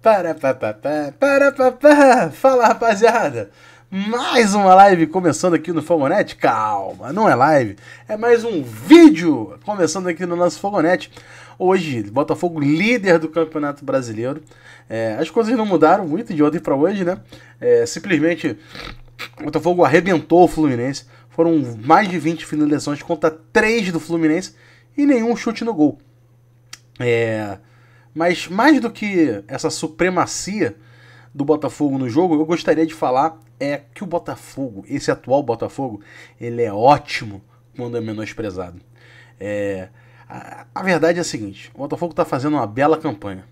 Para papapá, para Fala rapaziada! Mais uma live começando aqui no Fogonete. Calma, não é live, é mais um vídeo começando aqui no nosso Fogonete. Hoje, Botafogo líder do Campeonato Brasileiro. É, as coisas não mudaram muito de ontem para hoje, né? É, simplesmente Botafogo arrebentou o Fluminense. Foram mais de 20 finalizações contra 3 do Fluminense e nenhum chute no gol. É, mas mais do que essa supremacia do Botafogo no jogo, eu gostaria de falar é que o Botafogo, esse atual Botafogo, ele é ótimo quando é menosprezado. É, a, a verdade é a seguinte: o Botafogo está fazendo uma bela campanha,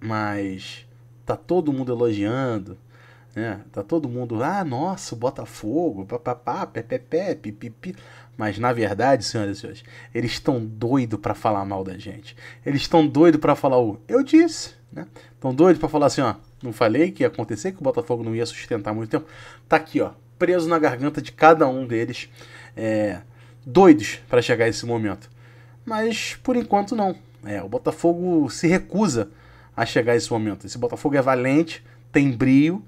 mas tá todo mundo elogiando, né? Tá todo mundo, ah, nossa, o Botafogo, papapá, pepepé, pipipi. Mas na verdade, senhoras e senhores, eles estão doido para falar mal da gente. Eles estão doido para falar o eu disse, né? Estão doido para falar assim, ó, não falei que ia acontecer, que o Botafogo não ia sustentar muito tempo. Tá aqui, ó, preso na garganta de cada um deles. É, doidos para chegar a esse momento. Mas por enquanto não. É, o Botafogo se recusa a chegar a esse momento. Esse Botafogo é valente, tem brio,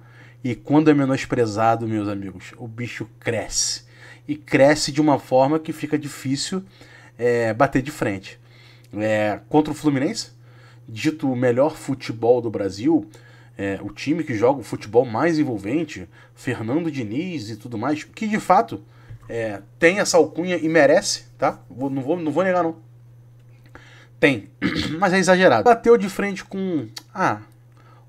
e quando é menosprezado, meus amigos, o bicho cresce. E cresce de uma forma que fica difícil é, bater de frente. É, contra o Fluminense, dito o melhor futebol do Brasil, é, o time que joga o futebol mais envolvente, Fernando Diniz e tudo mais, que de fato é, tem essa alcunha e merece, tá? Vou, não, vou, não vou negar, não. Tem, mas é exagerado. Bateu de frente com. Ah,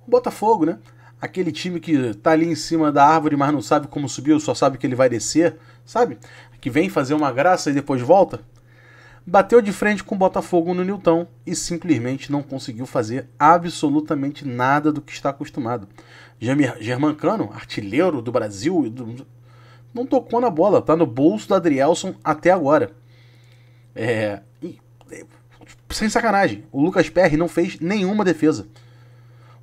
o Botafogo, né? aquele time que tá ali em cima da árvore, mas não sabe como subiu, só sabe que ele vai descer, sabe? Que vem fazer uma graça e depois volta. Bateu de frente com o Botafogo no Newton e simplesmente não conseguiu fazer absolutamente nada do que está acostumado. Germancano, artilheiro do Brasil, não tocou na bola, tá no bolso do Adrielson até agora. É, sem sacanagem, o Lucas Perry não fez nenhuma defesa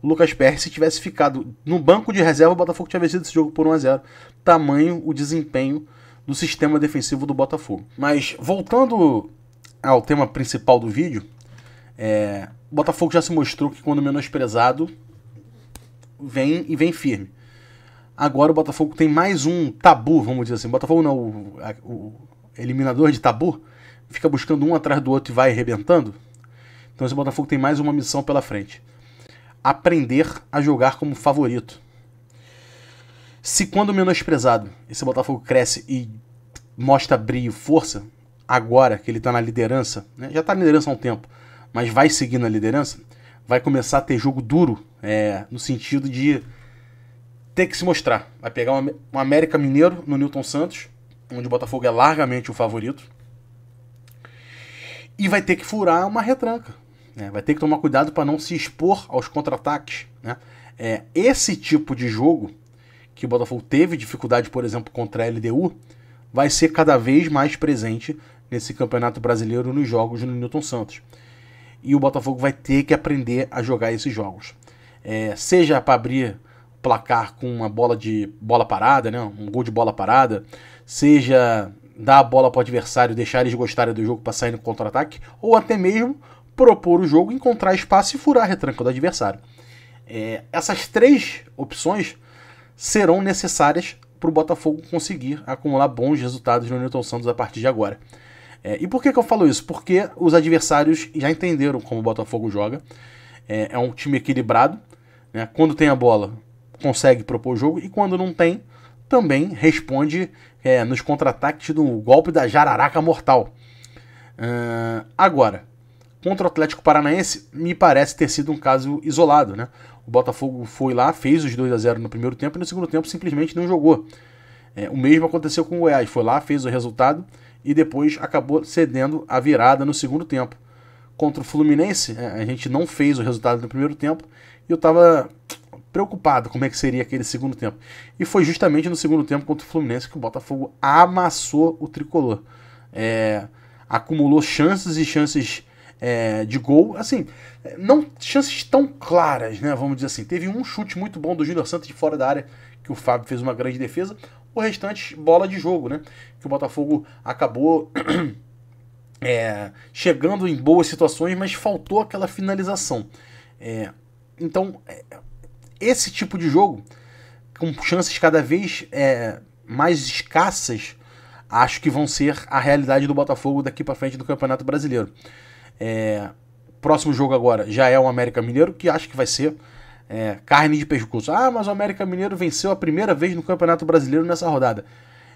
o Lucas Pérez, se tivesse ficado no banco de reserva, o Botafogo tinha vencido esse jogo por 1 a 0 Tamanho o desempenho do sistema defensivo do Botafogo. Mas voltando ao tema principal do vídeo, é, o Botafogo já se mostrou que quando menosprezado, vem e vem firme. Agora o Botafogo tem mais um tabu, vamos dizer assim. O Botafogo não, o, o eliminador de tabu, fica buscando um atrás do outro e vai arrebentando. Então esse Botafogo tem mais uma missão pela frente aprender a jogar como favorito. Se quando menosprezado, esse Botafogo cresce e mostra brilho e força, agora que ele está na liderança, né, já está na liderança há um tempo, mas vai seguir na liderança, vai começar a ter jogo duro, é, no sentido de ter que se mostrar. Vai pegar um, um América Mineiro no Newton Santos, onde o Botafogo é largamente o favorito, e vai ter que furar uma retranca. Né? Vai ter que tomar cuidado para não se expor aos contra-ataques. Né? É, esse tipo de jogo, que o Botafogo teve dificuldade, por exemplo, contra a LDU, vai ser cada vez mais presente nesse Campeonato Brasileiro nos jogos no Newton Santos. E o Botafogo vai ter que aprender a jogar esses jogos. É, seja para abrir placar com uma bola de bola parada, né? um gol de bola parada, seja dar a bola para o adversário, deixar eles gostarem do jogo para sair no contra-ataque, ou até mesmo propor o jogo, encontrar espaço e furar a retranca do adversário. É, essas três opções serão necessárias para o Botafogo conseguir acumular bons resultados no Newton Santos a partir de agora. É, e por que, que eu falo isso? Porque os adversários já entenderam como o Botafogo joga. É, é um time equilibrado. Né? Quando tem a bola, consegue propor o jogo. E quando não tem, também responde é, nos contra-ataques do golpe da jararaca mortal. Uh, agora, contra o Atlético Paranaense me parece ter sido um caso isolado, né? O Botafogo foi lá, fez os 2 a 0 no primeiro tempo e no segundo tempo simplesmente não jogou. É, o mesmo aconteceu com o Goiás, foi lá, fez o resultado e depois acabou cedendo a virada no segundo tempo. Contra o Fluminense, é, a gente não fez o resultado no primeiro tempo e eu estava preocupado como é que seria aquele segundo tempo. E foi justamente no segundo tempo contra o Fluminense que o Botafogo amassou o tricolor. É, acumulou chances e chances é, de gol. Assim, não chances tão claras, né? Vamos dizer assim. Teve um chute muito bom do Júnior Santos de fora da área, que o Fábio fez uma grande defesa. O restante, bola de jogo, né? Que o Botafogo acabou. é, chegando em boas situações, mas faltou aquela finalização. É, então, é, esse tipo de jogo, com chances cada vez é, mais escassas, acho que vão ser a realidade do Botafogo daqui para frente do Campeonato Brasileiro. É, próximo jogo agora já é o América Mineiro, que acho que vai ser é, carne de pescoço. Ah, mas o América Mineiro venceu a primeira vez no Campeonato Brasileiro nessa rodada.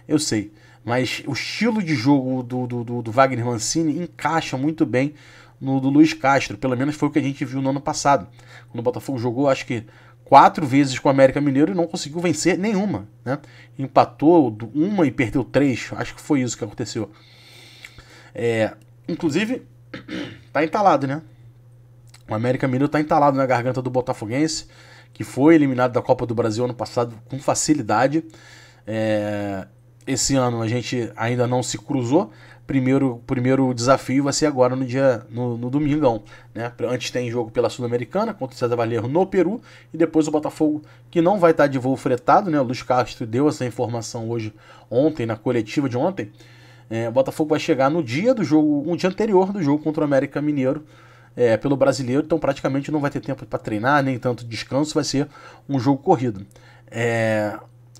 Eu sei, mas o estilo de jogo do, do, do, do Wagner Mancini encaixa muito bem no do Luiz Castro. Pelo menos foi o que a gente viu no ano passado. Quando o Botafogo jogou, acho que quatro vezes com o América Mineiro e não conseguiu vencer nenhuma. Né? Empatou uma e perdeu três. Acho que foi isso que aconteceu. É, inclusive, tá entalado, né? O América Mineiro tá entalado na garganta do Botafoguense, que foi eliminado da Copa do Brasil ano passado com facilidade. É... Esse ano a gente ainda não se cruzou. Primeiro, primeiro desafio vai ser agora no dia no, no domingão. Né? Antes tem jogo pela Sul-Americana contra o César Valerro no Peru. E depois o Botafogo, que não vai estar de voo fretado. Né? O Luiz Castro deu essa informação hoje, ontem, na coletiva de ontem. É, o Botafogo vai chegar no dia do jogo, um dia anterior do jogo contra o América Mineiro é, pelo brasileiro, então praticamente não vai ter tempo para treinar, nem tanto descanso, vai ser um jogo corrido. É,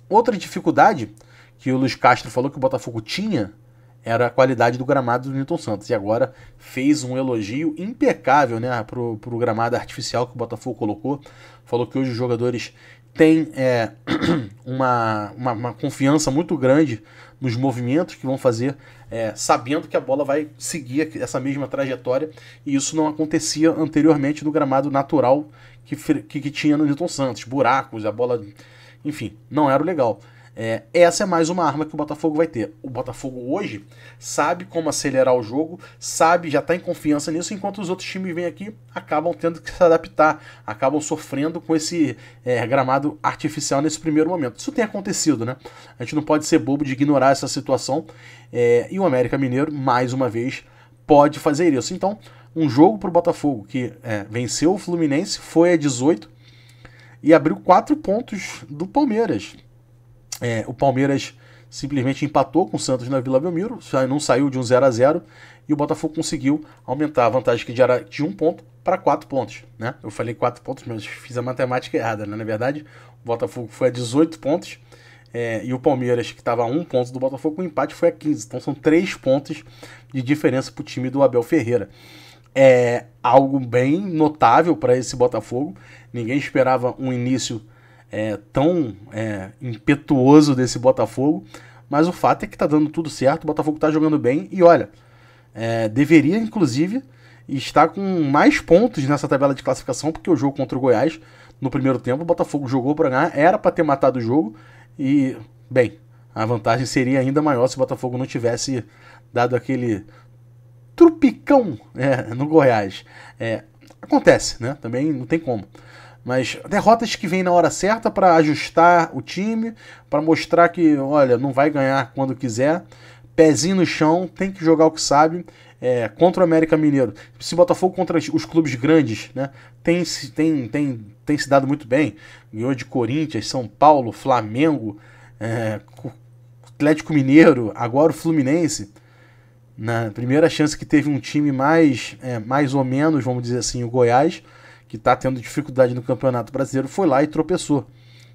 outra dificuldade que o Luiz Castro falou que o Botafogo tinha era a qualidade do gramado do Newton Santos. E agora fez um elogio impecável né, para o gramado artificial que o Botafogo colocou. Falou que hoje os jogadores têm é, uma, uma, uma confiança muito grande nos movimentos que vão fazer, é, sabendo que a bola vai seguir essa mesma trajetória, e isso não acontecia anteriormente no gramado natural que, que, que tinha no Newton Santos buracos, a bola. Enfim, não era legal. É, essa é mais uma arma que o Botafogo vai ter. O Botafogo hoje sabe como acelerar o jogo, sabe, já está em confiança nisso, enquanto os outros times vêm aqui, acabam tendo que se adaptar, acabam sofrendo com esse é, gramado artificial nesse primeiro momento. Isso tem acontecido, né? A gente não pode ser bobo de ignorar essa situação. É, e o América Mineiro, mais uma vez, pode fazer isso. Então, um jogo para o Botafogo que é, venceu o Fluminense, foi a 18 e abriu 4 pontos do Palmeiras. É, o Palmeiras simplesmente empatou com o Santos na Vila Belmiro, não saiu de um 0 a 0 e o Botafogo conseguiu aumentar a vantagem que era de um ponto para quatro pontos. Né? Eu falei quatro pontos, mas fiz a matemática errada. Né? Na verdade, o Botafogo foi a 18 pontos é, e o Palmeiras, que estava a um ponto do Botafogo, o empate foi a 15. Então são três pontos de diferença para o time do Abel Ferreira. É algo bem notável para esse Botafogo. Ninguém esperava um início é, tão é, impetuoso desse Botafogo, mas o fato é que tá dando tudo certo, o Botafogo tá jogando bem e olha, é, deveria inclusive estar com mais pontos nessa tabela de classificação, porque o jogo contra o Goiás no primeiro tempo, o Botafogo jogou para ganhar, era para ter matado o jogo e, bem, a vantagem seria ainda maior se o Botafogo não tivesse dado aquele trupicão é, no Goiás. É, acontece, né? Também não tem como. Mas derrotas que vêm na hora certa para ajustar o time, para mostrar que, olha, não vai ganhar quando quiser. Pezinho no chão, tem que jogar o que sabe. É, contra o América Mineiro. Se Botafogo contra os clubes grandes, né? Tem, tem, tem, tem se dado muito bem. Ganhou de Corinthians, São Paulo, Flamengo, é, Atlético Mineiro, agora o Fluminense. Na primeira chance que teve um time mais, é, mais ou menos, vamos dizer assim, o Goiás que está tendo dificuldade no Campeonato Brasileiro, foi lá e tropeçou.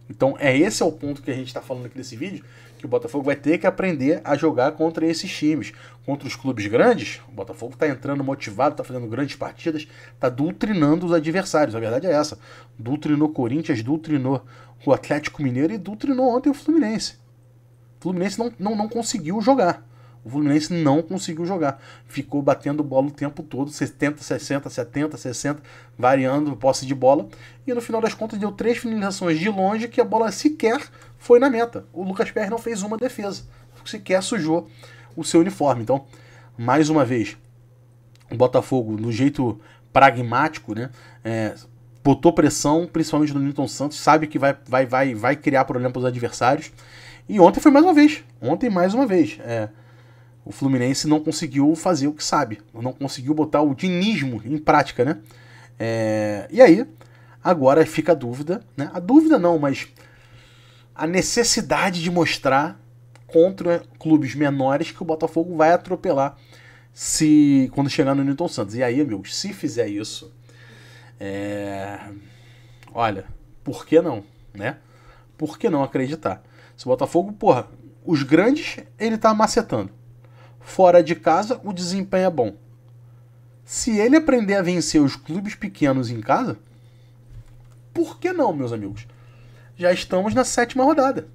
Então é esse é o ponto que a gente está falando aqui nesse vídeo, que o Botafogo vai ter que aprender a jogar contra esses times, contra os clubes grandes. O Botafogo está entrando motivado, está fazendo grandes partidas, está doutrinando os adversários. A verdade é essa: doutrinou Corinthians, doutrinou o Atlético Mineiro e doutrinou ontem o Fluminense. O Fluminense não, não, não conseguiu jogar. O Fluminense não conseguiu jogar. Ficou batendo bola o tempo todo, 70, 60, 70, 60, variando posse de bola. E no final das contas deu três finalizações de longe que a bola sequer foi na meta. O Lucas Pérez não fez uma defesa, sequer sujou o seu uniforme. Então, mais uma vez, o Botafogo, no jeito pragmático, né? É, botou pressão, principalmente no Newton Santos, sabe que vai, vai, vai, vai criar problema para os adversários. E ontem foi mais uma vez. Ontem mais uma vez. É, o Fluminense não conseguiu fazer o que sabe, não conseguiu botar o dinismo em prática, né? É, e aí, agora fica a dúvida, né? A dúvida não, mas a necessidade de mostrar contra clubes menores que o Botafogo vai atropelar se quando chegar no Newton Santos. E aí, amigos, se fizer isso, é... olha, por que não, né? Por que não acreditar? Se o Botafogo, porra, os grandes ele tá macetando. Fora de casa, o desempenho é bom. Se ele aprender a vencer os clubes pequenos em casa, por que não, meus amigos? Já estamos na sétima rodada.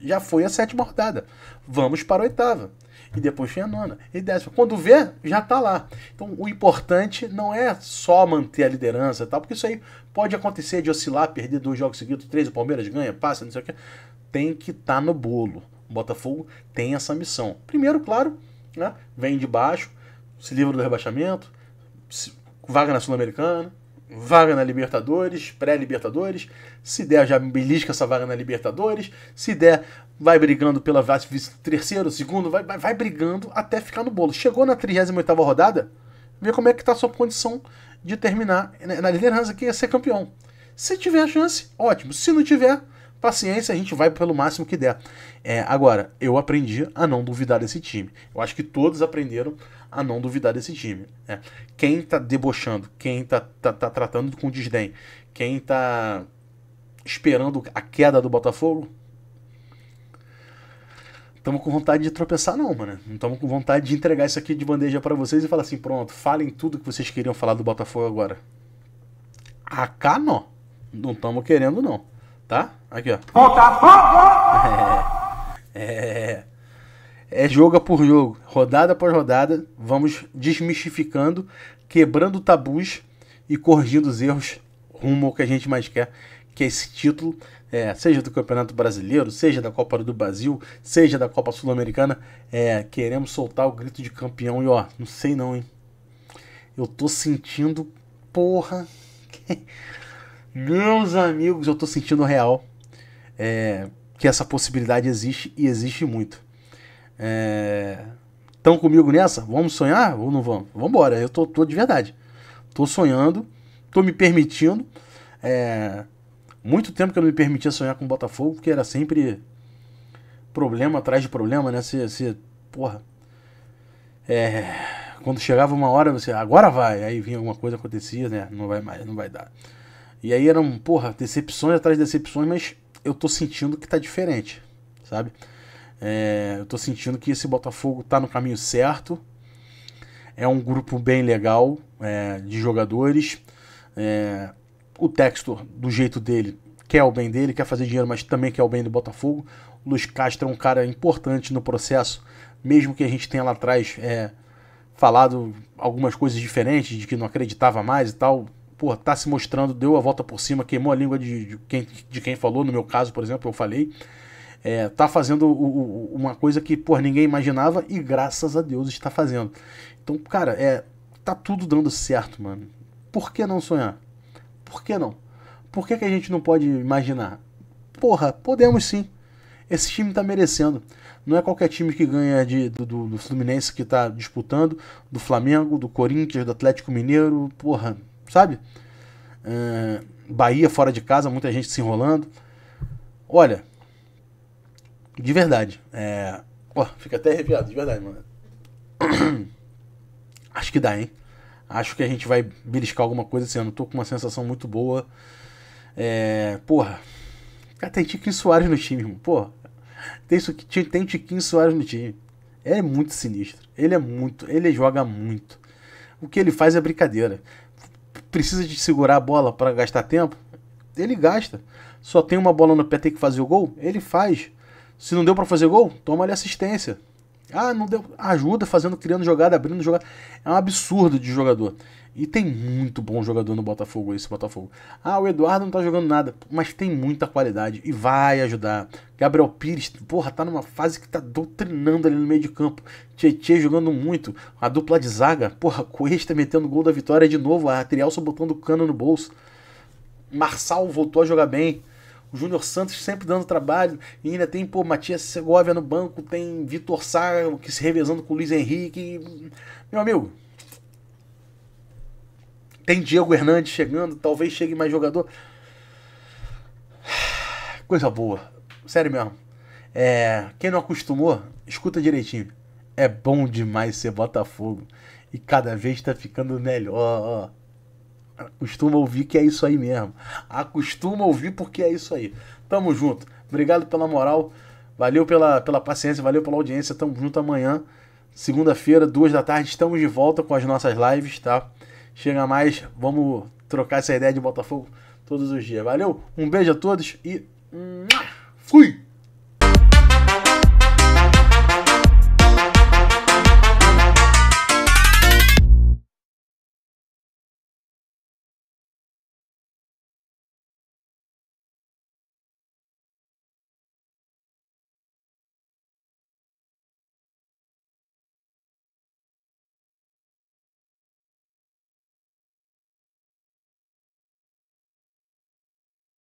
Já foi a sétima rodada. Vamos para a oitava. E depois vem a nona. E décima. Quando vê, já está lá. Então o importante não é só manter a liderança, tal, porque isso aí pode acontecer de oscilar, perder dois jogos seguidos, três, o Palmeiras ganha, passa, não sei o quê. Tem que estar tá no bolo. O Botafogo tem essa missão. Primeiro, claro, né? Vem de baixo, se livra do rebaixamento, vaga na Sul-Americana, vaga na Libertadores, pré-Libertadores. Se der, já belisca essa vaga na Libertadores. Se der, vai brigando pela terceiro, segundo, vai, vai, vai brigando até ficar no bolo. Chegou na 38ª rodada, vê como é que está a sua condição de terminar né, na liderança que ia é ser campeão. Se tiver a chance, ótimo. Se não tiver, paciência, a gente vai pelo máximo que der. É, agora, eu aprendi a não duvidar desse time. Eu acho que todos aprenderam a não duvidar desse time. Né? Quem tá debochando, quem tá, tá, tá tratando com desdém, quem tá esperando a queda do Botafogo, Tamo com vontade de tropeçar, não, mano. Não tamo com vontade de entregar isso aqui de bandeja para vocês e falar assim: pronto, falem tudo que vocês queriam falar do Botafogo agora. Acá não. Não tamo querendo, não tá? Aqui, ó. Botafogo! É, é, é jogo por jogo, rodada por rodada, vamos desmistificando, quebrando tabus e corrigindo os erros rumo ao que a gente mais quer, que é esse título, é, seja do Campeonato Brasileiro, seja da Copa do Brasil, seja da Copa Sul-Americana, é, queremos soltar o grito de campeão e ó, não sei não, hein? Eu tô sentindo, porra, Meus amigos, eu tô sentindo real é, que essa possibilidade existe e existe muito. Estão é, comigo nessa? Vamos sonhar ou não vamos? Vamos embora, eu tô, tô de verdade. Tô sonhando, tô me permitindo. É, muito tempo que eu não me permitia sonhar com o Botafogo, porque era sempre problema atrás de problema, né? se se porra. É, quando chegava uma hora, você agora vai, aí vinha alguma coisa acontecia, né? Não vai mais, não vai dar. E aí eram, porra, decepções atrás de decepções, mas eu tô sentindo que tá diferente, sabe? É, eu tô sentindo que esse Botafogo tá no caminho certo. É um grupo bem legal é, de jogadores. É, o Textor, do jeito dele, quer o bem dele, quer fazer dinheiro, mas também quer o bem do Botafogo. O Luiz Castro é um cara importante no processo, mesmo que a gente tenha lá atrás é, falado algumas coisas diferentes, de que não acreditava mais e tal porra, tá se mostrando, deu a volta por cima, queimou a língua de, de, quem, de quem falou, no meu caso, por exemplo, eu falei. É, tá fazendo o, o, uma coisa que, pô, ninguém imaginava e graças a Deus está fazendo. Então, cara, é, tá tudo dando certo, mano. Por que não sonhar? Por que não? Por que, que a gente não pode imaginar? Porra, podemos sim. Esse time tá merecendo. Não é qualquer time que ganha de, do, do, do Fluminense que tá disputando, do Flamengo, do Corinthians, do Atlético Mineiro. Porra, sabe? É, Bahia fora de casa, muita gente se enrolando. Olha, de verdade, é, fica até arrepiado, de verdade, mano. Acho que dá, hein? Acho que a gente vai beliscar alguma coisa esse ano. Tô com uma sensação muito boa. É, porra, cara, tem Tiquinho Soares no time, irmão. Porra, tem, isso, tem Tiquinho Soares no time. Ele é muito sinistro. Ele é muito. Ele joga muito. O que ele faz é brincadeira precisa de segurar a bola para gastar tempo, ele gasta. Só tem uma bola no pé, tem que fazer o gol, ele faz. Se não deu para fazer gol, toma ali assistência. Ah, não deu. Ajuda fazendo, criando jogada, abrindo jogada. É um absurdo de jogador. E tem muito bom jogador no Botafogo, esse Botafogo. Ah, o Eduardo não tá jogando nada, mas tem muita qualidade e vai ajudar. Gabriel Pires, porra, tá numa fase que tá doutrinando ali no meio de campo. Tietê jogando muito, a dupla de zaga, porra, Cuesta metendo gol da vitória de novo, a só botando cano no bolso. Marçal voltou a jogar bem o Júnior Santos sempre dando trabalho, e ainda tem, pô, Matias Segovia no banco, tem Vitor Sá que se revezando com o Luiz Henrique. Meu amigo, tem Diego Hernandes chegando, talvez chegue mais jogador. Coisa boa. Sério mesmo. É, quem não acostumou, escuta direitinho. É bom demais ser Botafogo. E cada vez tá ficando melhor. Costuma ouvir que é isso aí mesmo. Acostuma ouvir porque é isso aí. Tamo junto. Obrigado pela moral. Valeu pela, pela paciência, valeu pela audiência. Tamo junto amanhã, segunda-feira, duas da tarde. Estamos de volta com as nossas lives, tá? Chega mais, vamos trocar essa ideia de Botafogo todos os dias. Valeu, um beijo a todos e fui!